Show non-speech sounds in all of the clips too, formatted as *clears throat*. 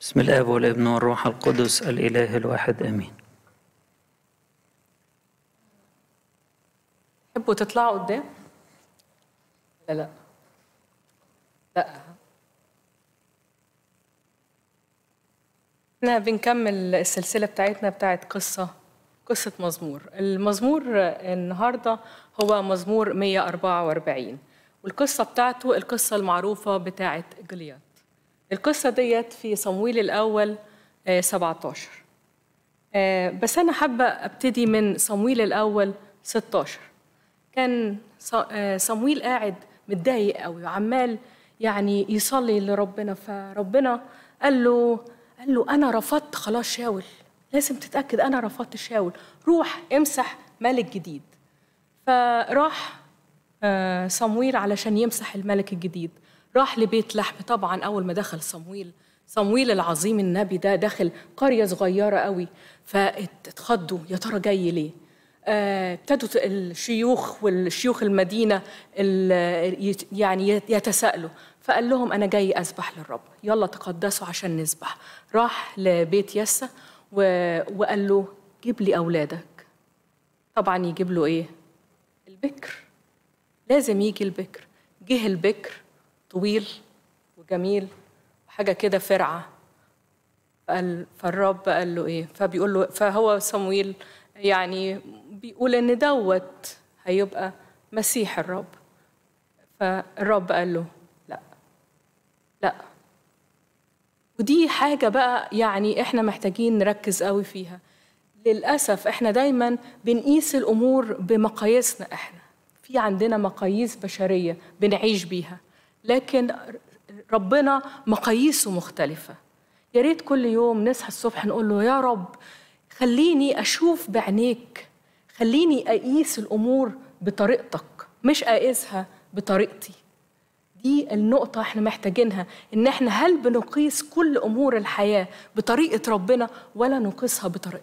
بسم الاب والابن والروح القدس الاله الواحد امين تحبوا تطلعوا قدام لا لا لا احنا بنكمل السلسله بتاعتنا بتاعت قصه قصه مزمور المزمور النهارده هو مزمور 144 والقصه بتاعته القصه المعروفه بتاعت جليات القصه ديت في صمويل الاول 17 آه، آه، بس انا حابه ابتدي من صمويل الاول 16 كان آه، صمويل قاعد متضايق قوي وعمال يعني يصلي لربنا فربنا قال له قال له انا رفضت خلاص شاول لازم تتاكد انا رفضت شاول روح امسح ملك جديد فراح صمويل علشان يمسح الملك الجديد راح لبيت لحم طبعا أول ما دخل صمويل صمويل العظيم النبي ده دخل قرية صغيرة قوي فاتخضوا يا ترى جاي ليه آه، ابتدوا آه الشيوخ والشيوخ المدينة يعني يتساءلوا فقال لهم أنا جاي أسبح للرب يلا تقدسوا عشان نسبح راح لبيت يسا وقال له جيب لي أولادك طبعا يجيب له إيه البكر لازم يجي البكر جه البكر طويل وجميل وحاجة كده فرعة فقال فالرب قال له إيه فبيقول له فهو صمويل يعني بيقول إن دوت هيبقى مسيح الرب فالرب قال له لا لا ودي حاجة بقى يعني إحنا محتاجين نركز قوي فيها للأسف إحنا دايما بنقيس الأمور بمقاييسنا إحنا في عندنا مقاييس بشرية بنعيش بيها لكن ربنا مقاييسه مختلفة يا ريت كل يوم نصحى الصبح نقول له يا رب خليني أشوف بعينيك خليني أقيس الأمور بطريقتك مش أقيسها بطريقتي دي النقطة احنا محتاجينها ان احنا هل بنقيس كل امور الحياة بطريقة ربنا ولا نقيسها بطرق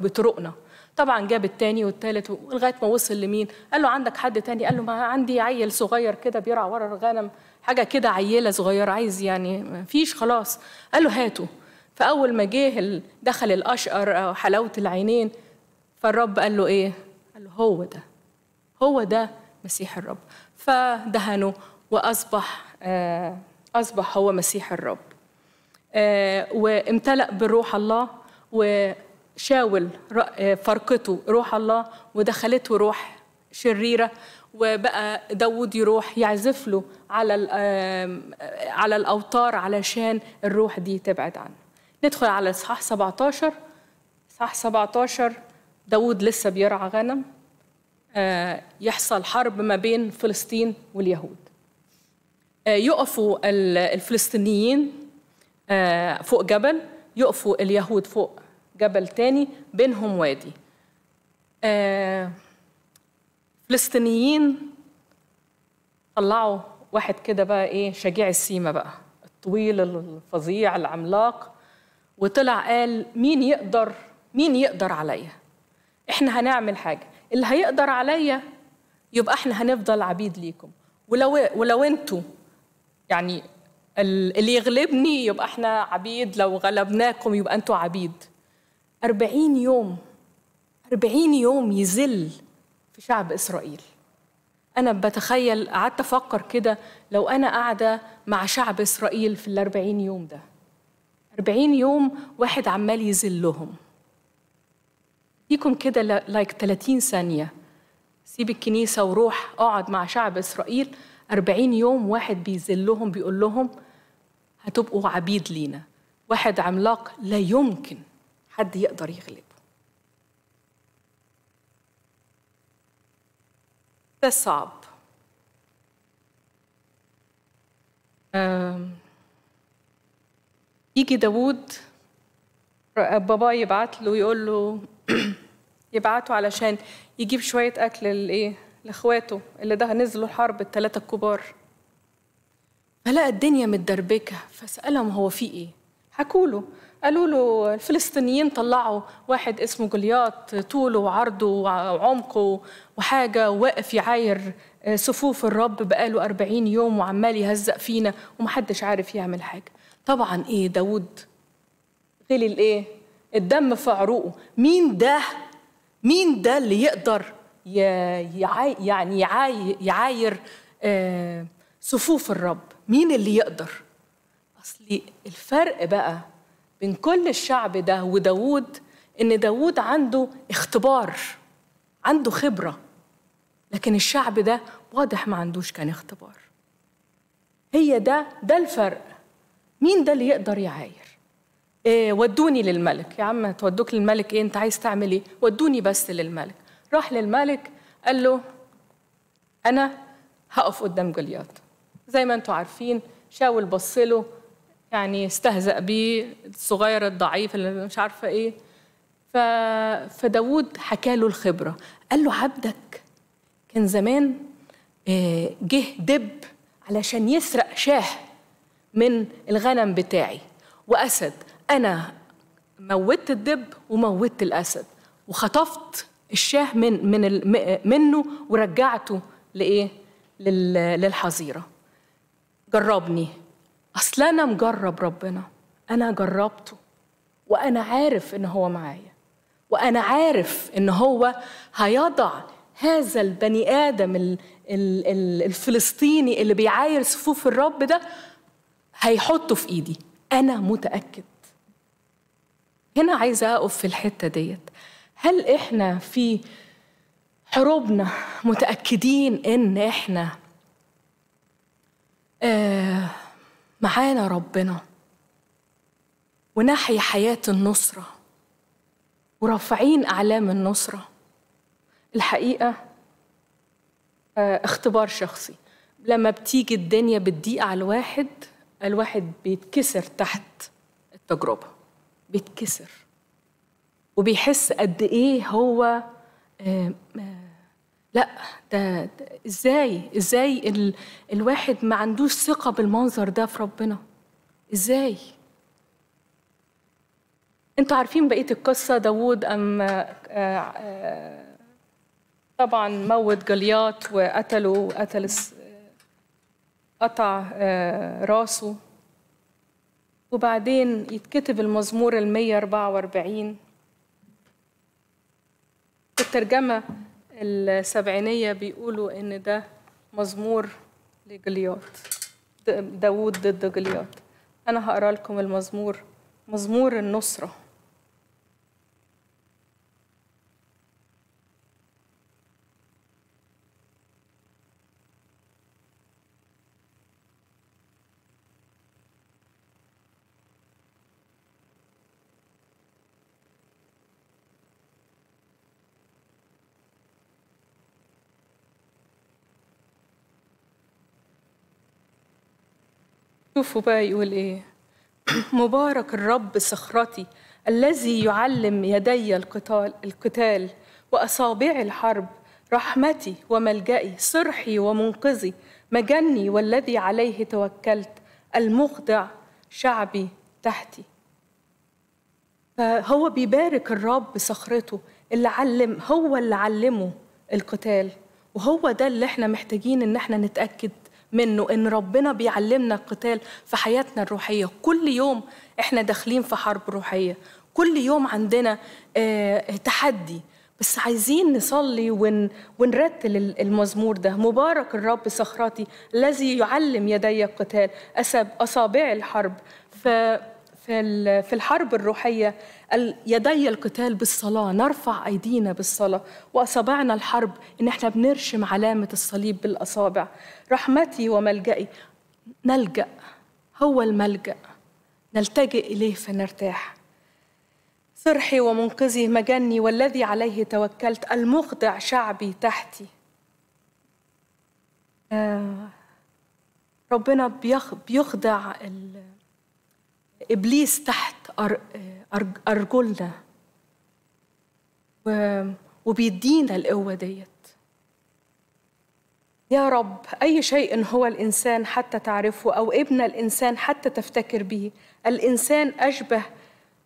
بطرقنا طبعا جاب التاني والتالت ولغاية ما وصل لمين قال له عندك حد تاني قال له ما عندي عيل صغير كده بيرعى ورا الغنم حاجة كده عيلة صغيرة عايز يعني مفيش خلاص قال له هاته فأول ما جه دخل الأشقر أو حلاوة العينين فالرب قال له إيه قال له هو ده هو ده مسيح الرب فدهنه وأصبح آه، أصبح هو مسيح الرب آه، وامتلأ بروح الله وشاول آه، فرقته روح الله ودخلته روح شريرة وبقى داود يروح يعزف له على على الأوتار علشان الروح دي تبعد عنه ندخل على إصحاح 17 إصحاح 17 داود لسه بيرعى غنم يحصل حرب ما بين فلسطين واليهود آه، يقفوا الفلسطينيين آه، فوق جبل يقفوا اليهود فوق جبل تاني بينهم وادي آه، فلسطينيين طلعوا واحد كده بقى ايه شجيع السيما بقى الطويل الفظيع العملاق وطلع قال مين يقدر مين يقدر عليا احنا هنعمل حاجه اللي هيقدر عليا يبقى احنا هنفضل عبيد ليكم ولو ولو انتوا يعني اللي يغلبني يبقى احنا عبيد لو غلبناكم يبقى انتوا عبيد أربعين يوم أربعين يوم يذل في شعب إسرائيل أنا بتخيل قعدت أفكر كده لو أنا قاعدة مع شعب إسرائيل في الأربعين يوم ده أربعين يوم واحد عمال يذلهم ديكم كده لايك 30 ثانية سيب الكنيسة وروح اقعد مع شعب إسرائيل 40 يوم واحد بيذلهم بيقول لهم هتبقوا عبيد لينا واحد عملاق لا يمكن حد يقدر يغلبه ده صعب يجي داوود بابا يبعت له يقول له *clears throat* يبعته علشان يجيب شوية أكل للايه لاخواته اللي ده نزلوا الحرب الثلاثه الكبار فلقى الدنيا متدربكه فسالهم هو في ايه حكوا له قالوا له الفلسطينيين طلعوا واحد اسمه جوليات طوله وعرضه وعمقه وحاجه واقف يعاير آه، صفوف الرب بقاله 40 يوم وعمال يهزق فينا ومحدش عارف يعمل حاجه طبعا ايه داوود غلي الايه الدم في عروقه مين ده مين ده اللي يقدر يعني يعاير آه، صفوف الرب مين اللي يقدر اصل الفرق بقى بين كل الشعب ده وداوود ان داوود عنده اختبار عنده خبره لكن الشعب ده واضح ما عندوش كان اختبار هي ده ده الفرق مين ده اللي يقدر يعاير إيه ودوني للملك يا عم تودوك للملك ايه انت عايز تعمل ايه ودوني بس للملك راح للملك قال له أنا هقف قدام جوليات زي ما أنتم عارفين شاول بص له يعني استهزأ بيه الصغير الضعيف اللي مش عارفة إيه ف... فداود حكى له الخبرة قال له عبدك كان زمان آه، جه دب علشان يسرق شاه من الغنم بتاعي وأسد أنا موت الدب وموت الأسد وخطفت الشاه من من منه ورجعته لايه للحظيره جربني اصل انا مجرب ربنا انا جربته وانا عارف ان هو معايا وانا عارف ان هو هيضع هذا البني ادم الفلسطيني اللي بيعاير صفوف الرب ده هيحطه في ايدي انا متاكد هنا عايزه اقف في الحته ديت هل احنا في حروبنا متاكدين ان احنا آه، معانا ربنا ونحيا حياه النصره ورافعين اعلام النصره الحقيقه آه، اختبار شخصي لما بتيجي الدنيا بتضيق على الواحد الواحد بيتكسر تحت التجربه بيتكسر وبيحس قد ايه هو لا ده ازاي ازاي ال الواحد ما عندوش ثقه بالمنظر ده في ربنا ازاي انتوا عارفين بقيه القصه داوود ام آه، آه، آه، طبعا موت جليات وقتله وقتل قطع راسه وبعدين يتكتب المزمور ال 144 في الترجمة السبعينية بيقولوا إن ده مزمور لجليات داوود ضد جليات أنا هقرأ لكم المزمور مزمور النصرة شوفوا بقى يقول ايه مبارك الرب صخرتي الذي يعلم يدي القتال القتال واصابعي الحرب رحمتي وملجئي صرحي ومنقذي مجني والذي عليه توكلت المخضع شعبي تحتي فهو بيبارك الرب صخرته اللي علم هو اللي علمه القتال وهو ده اللي احنا محتاجين ان احنا نتاكد منه ان ربنا بيعلمنا القتال في حياتنا الروحيه كل يوم احنا داخلين في حرب روحيه كل يوم عندنا اه تحدي بس عايزين نصلي ون... ونرتل المزمور ده مبارك الرب صخرتي الذي يعلم يدي القتال أصابع الحرب ف في في الحرب الروحية يدي القتال بالصلاة نرفع أيدينا بالصلاة وأصابعنا الحرب إن إحنا بنرشم علامة الصليب بالأصابع رحمتي وملجئي نلجأ هو الملجأ نلتجئ إليه فنرتاح صرحي ومنقذي مجني والذي عليه توكلت المخضع شعبي تحتي آه ربنا بيخضع ابليس تحت ارجلنا وبيدينا القوه ديت يا رب اي شيء هو الانسان حتى تعرفه او ابن الانسان حتى تفتكر به الانسان اشبه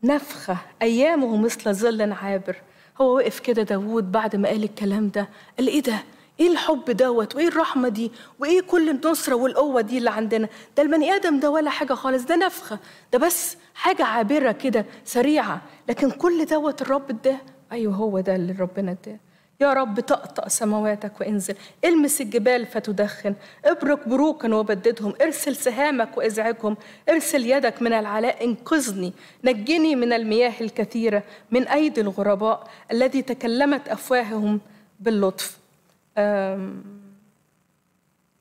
نفخه ايامه مثل ظل عابر هو وقف كده داوود بعد ما قال الكلام ده قال ايه ده ايه الحب دوت وايه الرحمه دي وايه كل النصره والقوه دي اللي عندنا ده البني ادم ده ولا حاجه خالص ده نفخه ده بس حاجه عابره كده سريعه لكن كل دوت الرب ده ايوه هو ده اللي ربنا ده يا رب طقطق سماواتك وانزل المس الجبال فتدخن ابرك بروكا وبددهم ارسل سهامك وازعجهم ارسل يدك من العلاء انقذني نجني من المياه الكثيرة من أيدي الغرباء الذي تكلمت أفواههم باللطف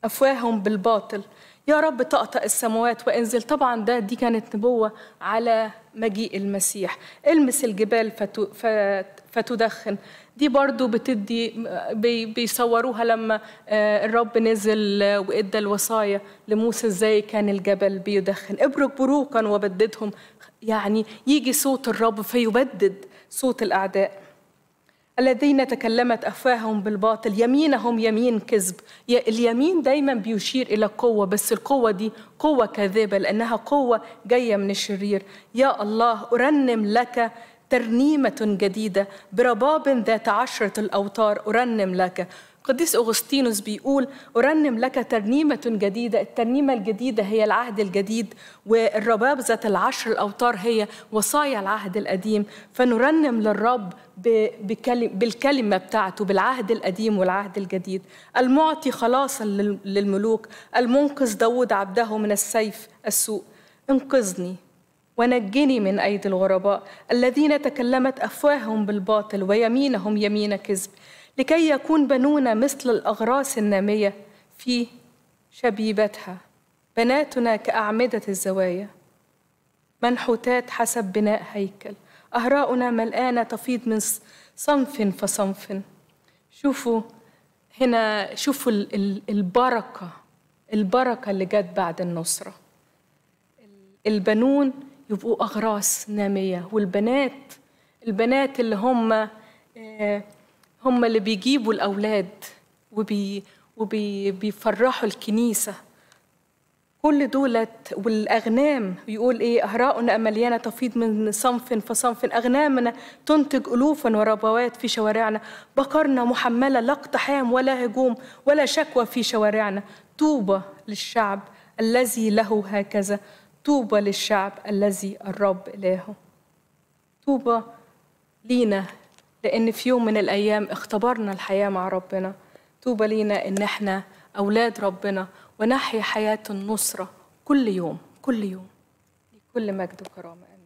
أفواههم بالباطل يا رب تقطأ السماوات وانزل طبعا ده دي كانت نبوة على مجيء المسيح المس الجبال فتدخن دي برضو بتدي بيصوروها لما آه، الرب نزل آه، وادى الوصايا لموسى ازاي كان الجبل بيدخن ابرك بروقا وبددهم يعني يجي صوت الرب فيبدد صوت الاعداء الذين تكلمت أفواههم بالباطل يمينهم يمين كذب اليمين دايما بيشير إلى قوة بس القوة دي قوة كاذبة لأنها قوة جاية من الشرير يا الله أرنم لك ترنيمة جديدة برباب ذات عشرة الأوتار أرنم لك قديس أغسطينوس بيقول أرنم لك ترنيمة جديدة الترنيمة الجديدة هي العهد الجديد والرباب ذات العشر الأوتار هي وصايا العهد القديم فنرنم للرب بالكلمة بتاعته بالعهد القديم والعهد الجديد المعطي خلاصا للملوك المنقذ داود عبده من السيف السوء انقذني ونجني من أيدي الغرباء الذين تكلمت أفواههم بالباطل ويمينهم يمين كذب لكي يكون بنونا مثل الأغراس النامية في شبيبتها بناتنا كأعمدة الزوايا منحوتات حسب بناء هيكل أهراؤنا ملآنة تفيض من صنف فصنف شوفوا هنا شوفوا البركة البركة اللي جت بعد النصرة البنون يبقوا أغراس نامية والبنات البنات اللي هم آه، هم اللي بيجيبوا الأولاد وبي وبيفرحوا الكنيسة كل دولت والأغنام يقول إيه أهراؤنا مليانة تفيض من صنف فصنف أغنامنا تنتج ألوفا وربوات في شوارعنا بقرنا محملة لا اقتحام ولا هجوم ولا شكوى في شوارعنا طوبى للشعب الذي له هكذا طوبى للشعب الذي الرب إلهه طوبى لينا لأن في يوم من الأيام اختبرنا الحياة مع ربنا طوبى لينا إن احنا أولاد ربنا ونحيا حياة النصرة كل يوم كل يوم لكل مجد وكرامة